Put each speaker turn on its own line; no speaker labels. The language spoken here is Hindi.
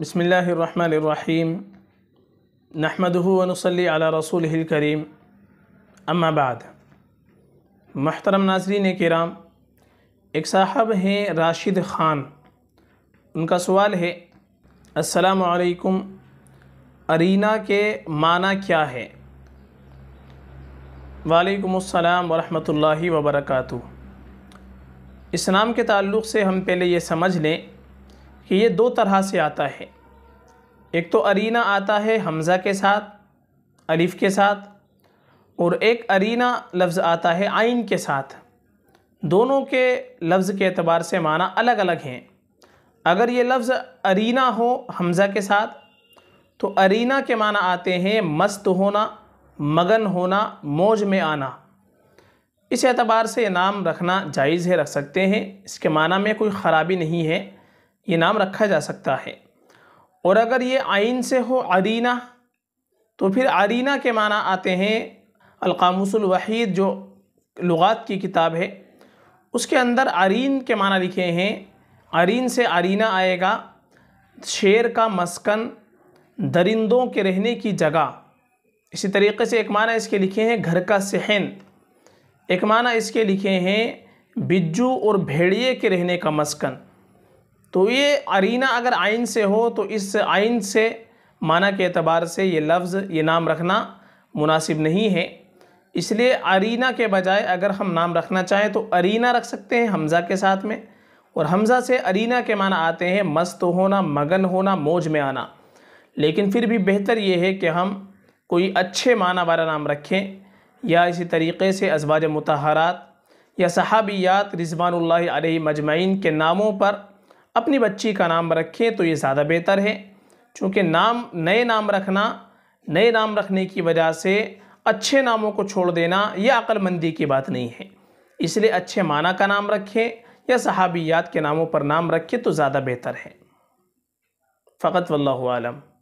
बसमीम नहमदनसली अला रसूल करीम अम्माबाद महतरम नाजरीन कराम एक साहब हैं राशिद ख़ान उनका सवाल है असलकम अरीना के माना क्या है वालेकुमसम वरहमतुल्लाहि वबरकू इस नाम के ताल्लुक़ से हम पहले ये समझ लें कि ये दो तरह से आता है एक तो अरीना आता है हमज़ा के साथ अलिफ़ के साथ और एक अरीना लफ्ज़ आता है आइन के साथ दोनों के लफ्ज़ के अतबार से माना अलग अलग हैं अगर ये लफ्ज़ अरीना हो हमज़ा के साथ तो अरीना के माना आते हैं मस्त होना मगन होना मौज में आना इस एतबार से नाम रखना जायज़ है रख सकते हैं इसके माना में कोई ख़राबी नहीं है ये नाम रखा जा सकता है और अगर ये आइन से हो अरीना तो फिर अरीना के माना आते हैं अलकामुसल वहीद जो लुगात की किताब है उसके अंदर अरीन के माना लिखे हैं अरीन से अरीना आएगा शेर का मस्कन दरिंदों के रहने की जगह इसी तरीके से एक माना इसके लिखे हैं घर का सहन एक माना इसके लिखे हैं बिज्जू और भेड़िए के रहने का मस्कन तो ये अरीना अगर आइन से हो तो इस आइन से माना के अतबार से ये लफ्ज़ ये नाम रखना मुनासिब नहीं है इसलिए अरीना के बजाय अगर हम नाम रखना चाहें तो अरीना रख सकते हैं हमज़ा के साथ में और हमज़ा से अरीना के माना आते हैं मस्त होना मगन होना मौज में आना लेकिन फिर भी बेहतर ये है कि हम कोई अच्छे माना वाला नाम रखें या इसी तरीके से अजवाज मतहारात या सहाबियात रिजवानल्ला मजमैन के नामों पर अपनी बच्ची का नाम रखें तो ये ज़्यादा बेहतर है चूँकि नाम नए नाम रखना नए नाम रखने की वजह से अच्छे नामों को छोड़ देना यह अक्लमंदी की बात नहीं है इसलिए अच्छे माना का नाम रखें या सहाबियात के नामों पर नाम रखें तो ज़्यादा बेहतर है फ़कत वल्लम